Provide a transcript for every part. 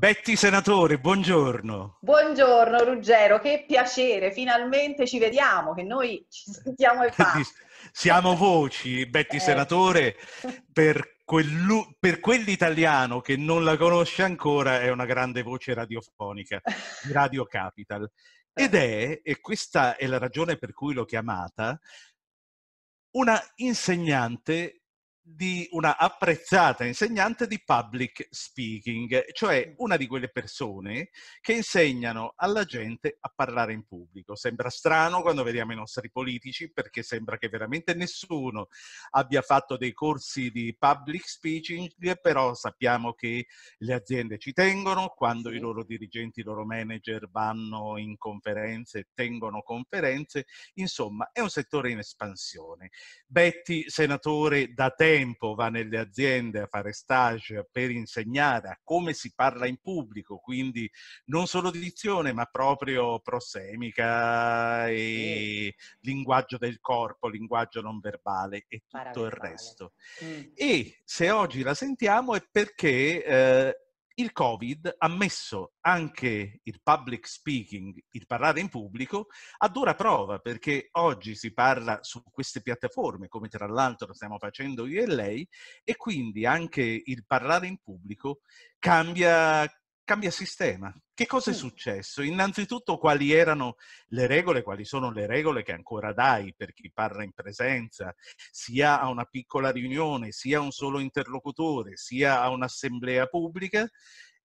Betty Senatore, buongiorno. Buongiorno Ruggero, che piacere, finalmente ci vediamo, che noi ci eh, sentiamo e fa. Siamo voci, Betty eh. Senatore, per, quellu- per, quell'italiano che non la conosce ancora è una grande voce radiofonica Radio Capital. Ed è, e questa è la ragione per cui l'ho chiamata, una insegnante di una apprezzata insegnante di public speaking, cioè una di quelle persone che insegnano alla gente a parlare in pubblico. Sembra strano quando vediamo i nostri politici perché sembra che veramente nessuno abbia fatto dei corsi di public speaking, però sappiamo che le aziende ci tengono, quando i loro dirigenti, i loro manager vanno in conferenze, tengono conferenze, insomma è un settore in espansione. Betty, senatore da te tempo va nelle aziende a fare stage per insegnare a come si parla in pubblico, quindi non solo dizione ma proprio prosemica e mm. linguaggio del corpo, linguaggio non verbale e tutto il resto. Mm. E se oggi la sentiamo è perché... Eh, il Covid ha messo anche il public speaking, il parlare in pubblico, a dura prova, perché oggi si parla su queste piattaforme, come tra l'altro stiamo facendo io e lei, e quindi anche il parlare in pubblico cambia, cambia sistema. Che cosa è successo? Innanzitutto quali erano le regole, quali sono le regole che ancora dai per chi parla in presenza, sia a una piccola riunione, sia a un solo interlocutore, sia a un'assemblea pubblica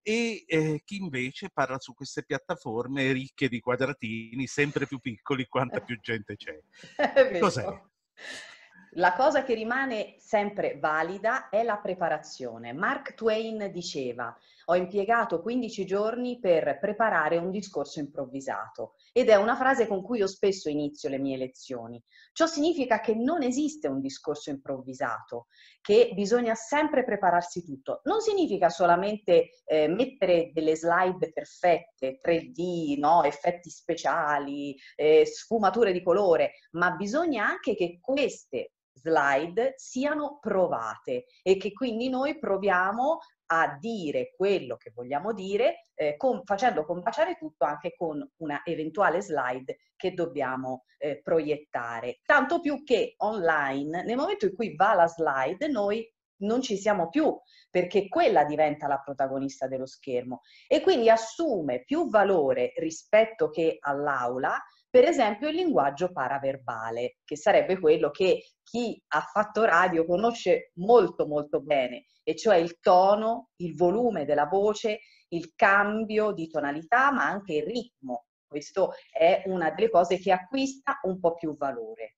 e eh, chi invece parla su queste piattaforme ricche di quadratini sempre più piccoli quanta eh. più gente c'è. Cos'è? La cosa che rimane sempre valida è la preparazione. Mark Twain diceva, ho impiegato 15 giorni per preparare un discorso improvvisato ed è una frase con cui io spesso inizio le mie lezioni. Ciò significa che non esiste un discorso improvvisato, che bisogna sempre prepararsi tutto. Non significa solamente eh, mettere delle slide perfette, 3D, no? effetti speciali, eh, sfumature di colore, ma bisogna anche che queste slide siano provate e che quindi noi proviamo a dire quello che vogliamo dire eh, con, facendo combaciare tutto anche con una eventuale slide che dobbiamo eh, proiettare. Tanto più che online, nel momento in cui va la slide, noi non ci siamo più perché quella diventa la protagonista dello schermo e quindi assume più valore rispetto che all'aula per esempio il linguaggio paraverbale, che sarebbe quello che chi ha fatto radio conosce molto molto bene, e cioè il tono, il volume della voce, il cambio di tonalità, ma anche il ritmo. Questo è una delle cose che acquista un po' più valore.